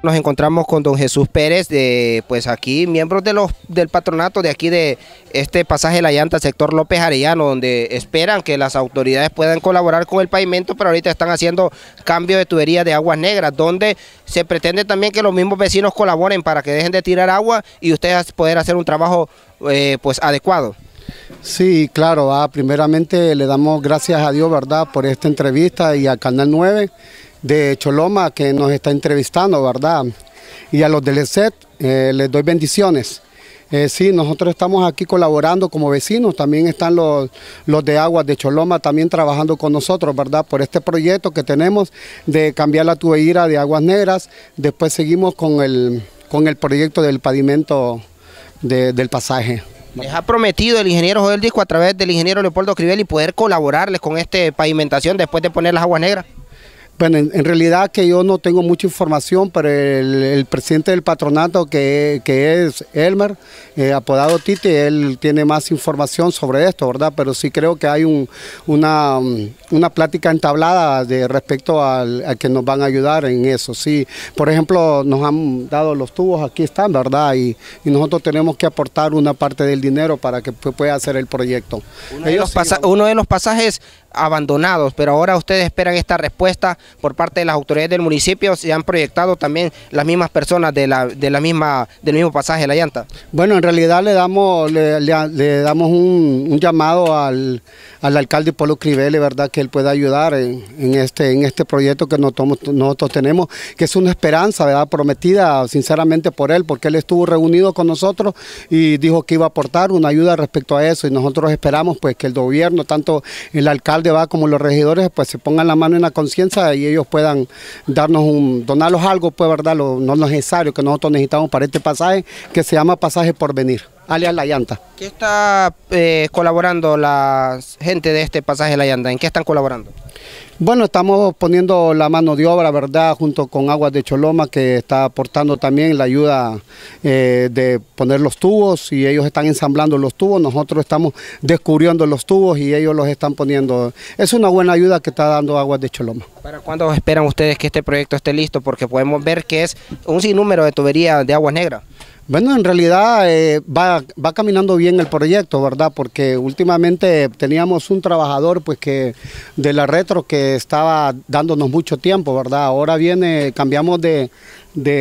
Nos encontramos con don Jesús Pérez, de, pues aquí, miembros del patronato de aquí de este pasaje de la llanta, sector López Arellano, donde esperan que las autoridades puedan colaborar con el pavimento, pero ahorita están haciendo cambio de tubería de aguas negras, donde se pretende también que los mismos vecinos colaboren para que dejen de tirar agua y ustedes poder hacer un trabajo eh, pues adecuado. Sí, claro, ah, primeramente le damos gracias a Dios, ¿verdad?, por esta entrevista y a Canal 9 de Choloma que nos está entrevistando, ¿verdad? Y a los del ESET eh, les doy bendiciones. Eh, sí, nosotros estamos aquí colaborando como vecinos, también están los, los de Aguas de Choloma también trabajando con nosotros, ¿verdad? Por este proyecto que tenemos de cambiar la tubería de aguas negras, después seguimos con el, con el proyecto del pavimento del pasaje. Les ha prometido el ingeniero Joder Disco a través del ingeniero Leopoldo Crivelli poder colaborarles con esta pavimentación después de poner las aguas negras. Bueno, en, realidad que yo no tengo mucha información, pero el, presidente del patronato, que, es Elmer, eh, apodado Titi, él tiene más información sobre esto, ¿verdad? Pero sí creo que hay una, mm, una plática entablada de respecto al, a que nos van a ayudar en eso. Sí, por ejemplo, nos han dado los tubos, aquí están, ¿verdad? Y, nosotros tenemos que aportar una parte del dinero para que pueda hacer el proyecto. uno de los pasajes abandonados, pero ahora ustedes esperan esta respuesta por parte de las autoridades del municipio se han proyectado también las mismas personas de la, misma, del mismo pasaje de la llanta? Bueno, en realidad le damos, le, damos un, llamado al, al alcalde Polo Crivelle, ¿verdad? Que él pueda ayudar en, este, en este proyecto que nosotros, nosotros tenemos, que es una esperanza, ¿verdad? Prometida sinceramente por él, porque él estuvo reunido con nosotros y dijo que iba a aportar una ayuda respecto a eso y nosotros esperamos pues que el gobierno, tanto el alcalde va como los regidores, pues se pongan la mano en la conciencia y ellos puedan darnos un, donarlos algo, pues verdad, lo, no necesario que nosotros necesitamos para este pasaje que se llama pasaje por venir, alias La Llanta. ¿Qué está eh, colaborando la gente de este pasaje La Llanta? ¿En qué están colaborando? Bueno, estamos poniendo la mano de obra, ¿verdad? Junto con Aguas de Choloma, que está aportando también la ayuda eh, de poner los tubos y ellos están ensamblando los tubos, nosotros estamos descubriendo los tubos y ellos los están poniendo. Es una buena ayuda que está dando Aguas de Choloma. ¿Para cuándo esperan ustedes que este proyecto esté listo? Porque podemos ver que es un sinnúmero de tuberías de aguas negras. Bueno, en realidad eh, va, caminando bien el proyecto, ¿verdad? Porque últimamente teníamos un trabajador pues que de la retro que estaba dándonos mucho tiempo, ¿verdad? Ahora viene, cambiamos de,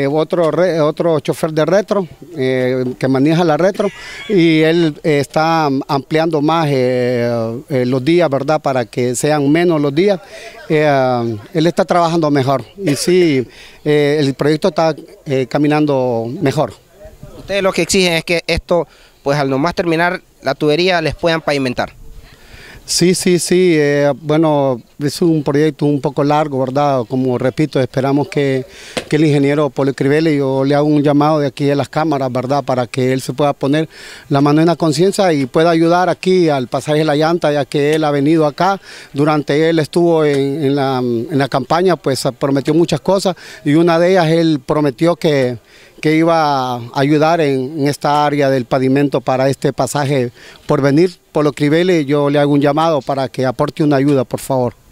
otro, otro chofer de retro, eh, que maneja la retro, y él eh, está ampliando más los días, ¿verdad? Para que sean menos los días. él está trabajando mejor y sí, el proyecto está caminando mejor. Ustedes lo que exigen es que esto, pues al nomás terminar la tubería, les puedan pavimentar. Sí, sí, sí. Eh, bueno, es un proyecto un poco largo, ¿verdad? Como repito, esperamos que, el ingeniero Polo Crivelli, yo le hago un llamado de aquí a las cámaras, ¿verdad? Para que él se pueda poner la mano en la conciencia y pueda ayudar aquí al pasaje de la llanta, ya que él ha venido acá, durante él estuvo en, la, campaña, pues prometió muchas cosas y una de ellas él prometió que, iba a ayudar en, esta área del pavimento para este pasaje por venir. Polo Crivelli, yo le hago un llamado para que aporte una ayuda, por favor.